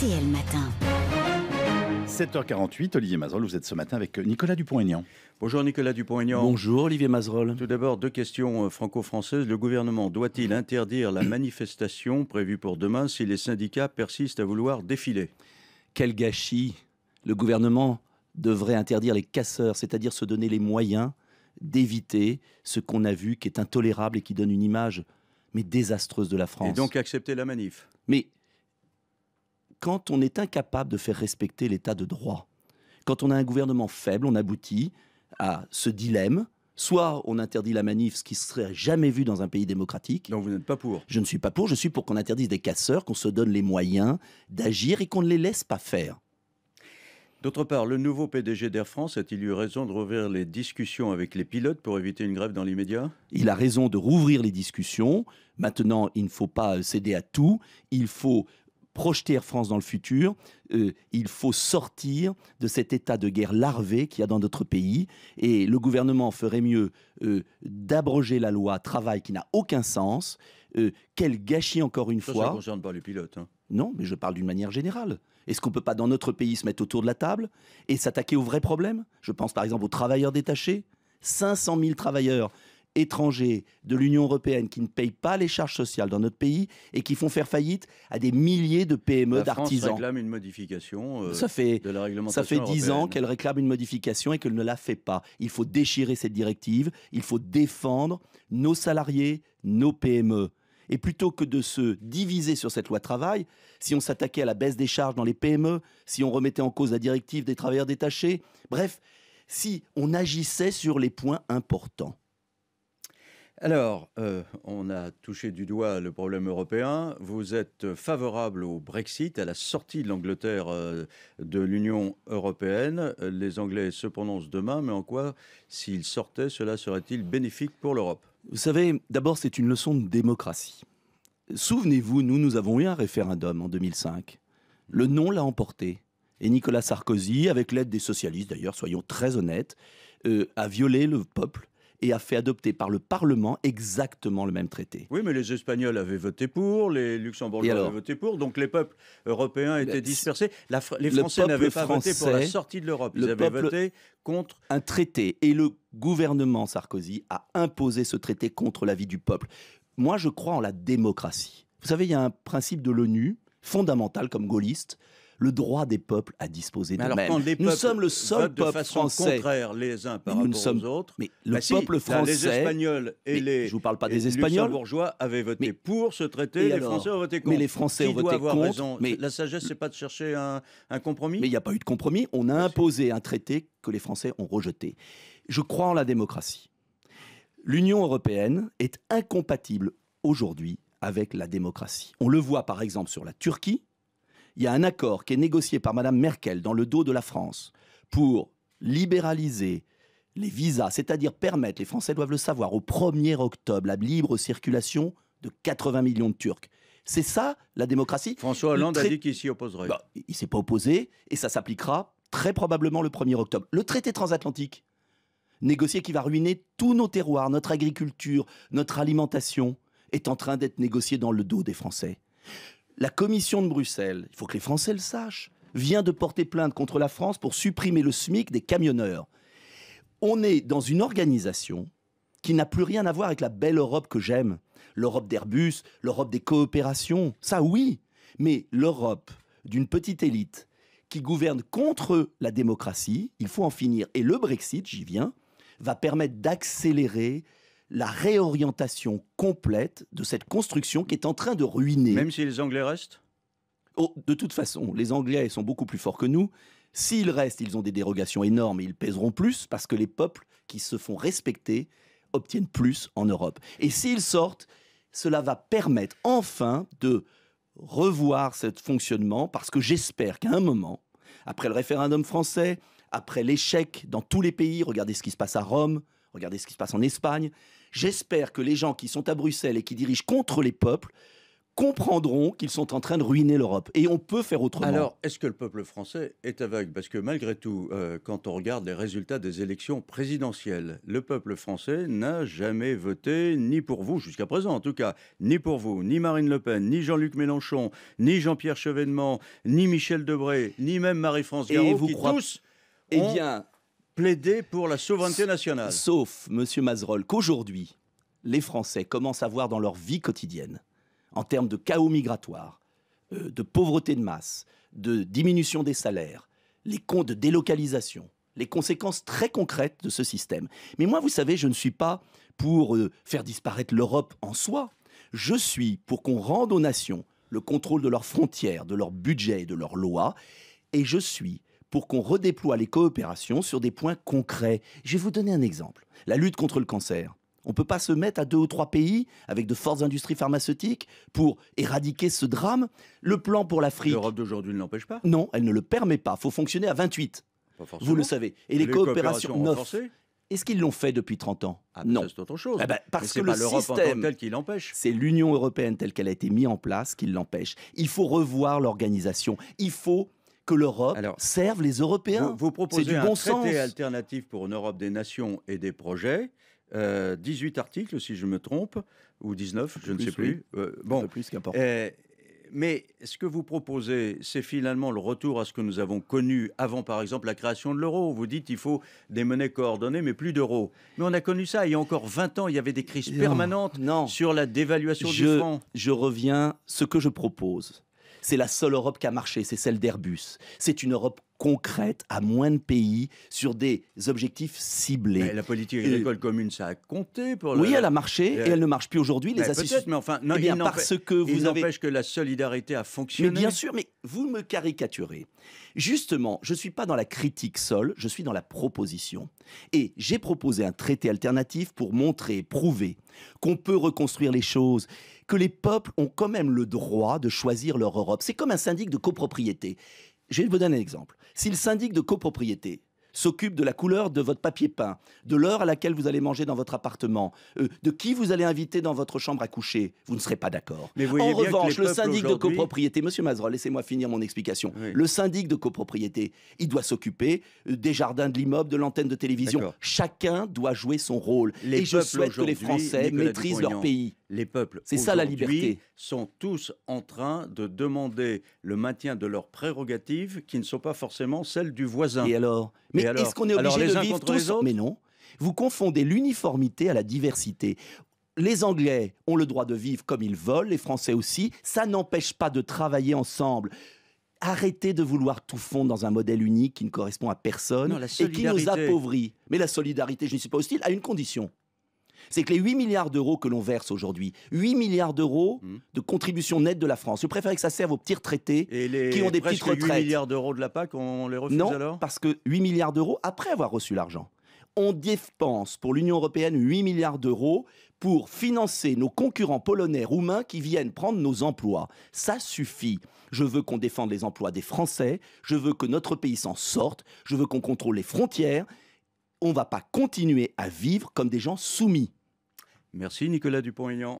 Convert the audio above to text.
RTL Matin. 7h48, Olivier Mazerol, vous êtes ce matin avec Nicolas Dupont-Aignan. Bonjour Nicolas Dupont-Aignan. Bonjour Olivier Mazerol. Tout d'abord, deux questions euh, franco-françaises. Le gouvernement doit-il interdire la manifestation prévue pour demain si les syndicats persistent à vouloir défiler Quel gâchis Le gouvernement devrait interdire les casseurs, c'est-à-dire se donner les moyens d'éviter ce qu'on a vu qui est intolérable et qui donne une image mais désastreuse de la France. Et donc accepter la manif. Mais quand on est incapable de faire respecter l'état de droit, quand on a un gouvernement faible, on aboutit à ce dilemme. Soit on interdit la manif, ce qui serait jamais vu dans un pays démocratique. Donc vous n'êtes pas pour. Je ne suis pas pour. Je suis pour qu'on interdise des casseurs, qu'on se donne les moyens d'agir et qu'on ne les laisse pas faire. D'autre part, le nouveau PDG d'Air France a-t-il eu raison de rouvrir les discussions avec les pilotes pour éviter une grève dans l'immédiat Il a raison de rouvrir les discussions. Maintenant, il ne faut pas céder à tout. Il faut projeter Air France dans le futur, euh, il faut sortir de cet état de guerre larvée qu'il y a dans notre pays. Et le gouvernement ferait mieux euh, d'abroger la loi travail qui n'a aucun sens. Euh, quel gâchis encore une fois. Ça ne concerne pas les pilotes. Hein. Non, mais je parle d'une manière générale. Est-ce qu'on ne peut pas, dans notre pays, se mettre autour de la table et s'attaquer aux vrais problèmes Je pense par exemple aux travailleurs détachés. 500 000 travailleurs étrangers de l'Union européenne qui ne payent pas les charges sociales dans notre pays et qui font faire faillite à des milliers de PME, d'artisans. La réclame une modification euh, ça fait, de la réglementation Ça fait dix ans qu'elle réclame une modification et qu'elle ne la fait pas. Il faut déchirer cette directive, il faut défendre nos salariés, nos PME. Et plutôt que de se diviser sur cette loi travail, si on s'attaquait à la baisse des charges dans les PME, si on remettait en cause la directive des travailleurs détachés, bref, si on agissait sur les points importants. Alors, euh, on a touché du doigt le problème européen. Vous êtes favorable au Brexit, à la sortie de l'Angleterre euh, de l'Union européenne. Les Anglais se prononcent demain, mais en quoi, s'ils sortaient, cela serait-il bénéfique pour l'Europe Vous savez, d'abord, c'est une leçon de démocratie. Souvenez-vous, nous, nous avons eu un référendum en 2005. Le non l'a emporté. Et Nicolas Sarkozy, avec l'aide des socialistes d'ailleurs, soyons très honnêtes, euh, a violé le peuple et a fait adopter par le Parlement exactement le même traité. Oui, mais les Espagnols avaient voté pour, les Luxembourgeois avaient voté pour, donc les peuples européens étaient dispersés. les Français n'avaient pas voté pour la sortie de l'Europe, ils avaient voté contre... Un traité, et le gouvernement Sarkozy a imposé ce traité contre l'avis du peuple. Moi, je crois en la démocratie. Vous savez, il y a un principe de l'ONU fondamental comme gaulliste, le droit des peuples à disposer d'eux-mêmes. Nous sommes le seul peuple de façon contraire les uns par rapport sommes, aux autres. Mais le bah peuple français. les Espagnols et les. Je vous parle pas des Espagnols. Les bourgeois avaient voté pour ce traité. Les Français ont voté contre. Mais les Français ont voté contre. Raison mais la sagesse, c'est pas de chercher un, un compromis. Mais il n'y a pas eu de compromis. On a bah imposé un traité que les Français ont rejeté. Je crois en la démocratie. L'Union européenne est incompatible aujourd'hui avec la démocratie. On le voit par exemple sur la Turquie, il y a un accord qui est négocié par Mme Merkel dans le dos de la France pour libéraliser les visas, c'est-à-dire permettre, les Français doivent le savoir, au 1er octobre, la libre circulation de 80 millions de Turcs. C'est ça la démocratie. François Hollande a dit qu'il s'y opposerait. Bah, il ne s'est pas opposé et ça s'appliquera très probablement le 1er octobre. Le traité transatlantique, négocié qui va ruiner tous nos terroirs, notre agriculture, notre alimentation, est en train d'être négocié dans le dos des Français. La commission de Bruxelles, il faut que les Français le sachent, vient de porter plainte contre la France pour supprimer le SMIC des camionneurs. On est dans une organisation qui n'a plus rien à voir avec la belle Europe que j'aime. L'Europe d'Airbus, l'Europe des coopérations, ça oui, mais l'Europe d'une petite élite qui gouverne contre la démocratie, il faut en finir. Et le Brexit, j'y viens, va permettre d'accélérer la réorientation complète de cette construction qui est en train de ruiner. Même si les Anglais restent oh, De toute façon, les Anglais sont beaucoup plus forts que nous. S'ils restent, ils ont des dérogations énormes et ils pèseront plus parce que les peuples qui se font respecter obtiennent plus en Europe. Et s'ils sortent, cela va permettre enfin de revoir ce fonctionnement parce que j'espère qu'à un moment, après le référendum français, après l'échec dans tous les pays, regardez ce qui se passe à Rome, regardez ce qui se passe en Espagne, J'espère que les gens qui sont à Bruxelles et qui dirigent contre les peuples comprendront qu'ils sont en train de ruiner l'Europe. Et on peut faire autrement. Alors, est-ce que le peuple français est aveugle Parce que malgré tout, euh, quand on regarde les résultats des élections présidentielles, le peuple français n'a jamais voté ni pour vous, jusqu'à présent en tout cas, ni pour vous, ni Marine Le Pen, ni Jean-Luc Mélenchon, ni Jean-Pierre Chevènement, ni Michel Debré, ni même Marie-France Garraud, et vous croyez... tous eh bien, plaider pour la souveraineté nationale. Sauf, Monsieur Mazerolle, qu'aujourd'hui, les Français commencent à voir dans leur vie quotidienne, en termes de chaos migratoire, euh, de pauvreté de masse, de diminution des salaires, les comptes de délocalisation, les conséquences très concrètes de ce système. Mais moi, vous savez, je ne suis pas pour euh, faire disparaître l'Europe en soi. Je suis pour qu'on rende aux nations le contrôle de leurs frontières, de leur budget, de leurs lois. Et je suis pour qu'on redéploie les coopérations sur des points concrets. Je vais vous donner un exemple. La lutte contre le cancer. On ne peut pas se mettre à deux ou trois pays avec de fortes industries pharmaceutiques pour éradiquer ce drame. Le plan pour l'Afrique. L'Europe d'aujourd'hui ne l'empêche pas Non, elle ne le permet pas. Il faut fonctionner à 28. Vous le savez. Et les, coopérations, Est-ce qu'ils l'ont fait depuis 30 ans ah, Non. C'est autre chose. Eh ben, parce que pas le système, C'est l'Union européenne telle qu'elle a été mise en place qui l'empêche. Il faut revoir l'organisation. Il faut que l'Europe serve les Européens. Vous, proposez du un traité alternatif pour une Europe des nations et des projets. 18 euh, articles, si je me trompe, ou 19, je ne sais plus. Euh, bon, plus qu'importe. Euh, mais ce que vous proposez, c'est finalement le retour à ce que nous avons connu avant, par exemple, la création de l'euro. Vous dites il faut des monnaies coordonnées, mais plus d'euros. Mais on a connu ça. Il y a encore 20 ans, il y avait des crises permanentes sur la dévaluation du franc. Je reviens. Ce que je propose, c'est la seule Europe qui a marché, c'est celle d'Airbus. C'est une Europe concrète à moins de pays sur des objectifs ciblés. Mais la politique agricole commune, ça a compté pour le... Oui, elle a marché et elle ne marche plus aujourd'hui. Les être mais enfin, non, eh parce que vous que la solidarité a fonctionné. Mais bien sûr, mais vous me caricaturez. Justement, je ne suis pas dans la critique seule, je suis dans la proposition. Et j'ai proposé un traité alternatif pour montrer, prouver qu'on peut reconstruire les choses, que les peuples ont quand même le droit de choisir leur Europe. C'est comme un syndic de copropriété. Je vais vous donner un exemple. S'il le de copropriété s'occupe de la couleur de votre papier peint, de l'heure à laquelle vous allez manger dans votre appartement, euh, de qui vous allez inviter dans votre chambre à coucher, vous ne serez pas d'accord. En revanche, le syndic de copropriété, monsieur Mazerolle, laissez-moi finir mon explication. Le syndic de copropriété, il doit s'occuper euh, des jardins de l'immeuble, de l'antenne de télévision. Chacun doit jouer son rôle. Les Et je souhaite que les Français maîtrisent leur pays. Les peuples, c'est ça la liberté, sont tous en train de demander le maintien de leurs prérogatives qui ne sont pas forcément celles du voisin. Et alors mais est-ce qu'on est obligé de vivre tous Mais non. Vous confondez l'uniformité à la diversité les Anglais ont le droit de vivre comme ils veulent, les Français aussi. Ça n'empêche pas de travailler ensemble. Arrêtez de vouloir tout fondre dans un modèle unique qui ne correspond à personne et qui nous appauvrit. Mais la solidarité, je ne suis pas hostile, a une condition c'est que les 8 milliards d'euros que l'on verse aujourd'hui, 8 milliards d'euros hmm. de contribution nette de la France, je préfère que ça serve aux petits retraités qui ont des petites retraites. 8 milliards d'euros de la PAC, on les refuse non, parce que 8 milliards d'euros après avoir reçu l'argent. On dépense pour l'Union européenne 8 milliards d'euros pour financer nos concurrents polonais, roumains qui viennent prendre nos emplois. Ça suffit. Je veux qu'on défende les emplois des Français, je veux que notre pays s'en sorte, je veux qu'on contrôle les frontières on ne va pas continuer à vivre comme des gens soumis. Merci Nicolas Dupont-Aignan.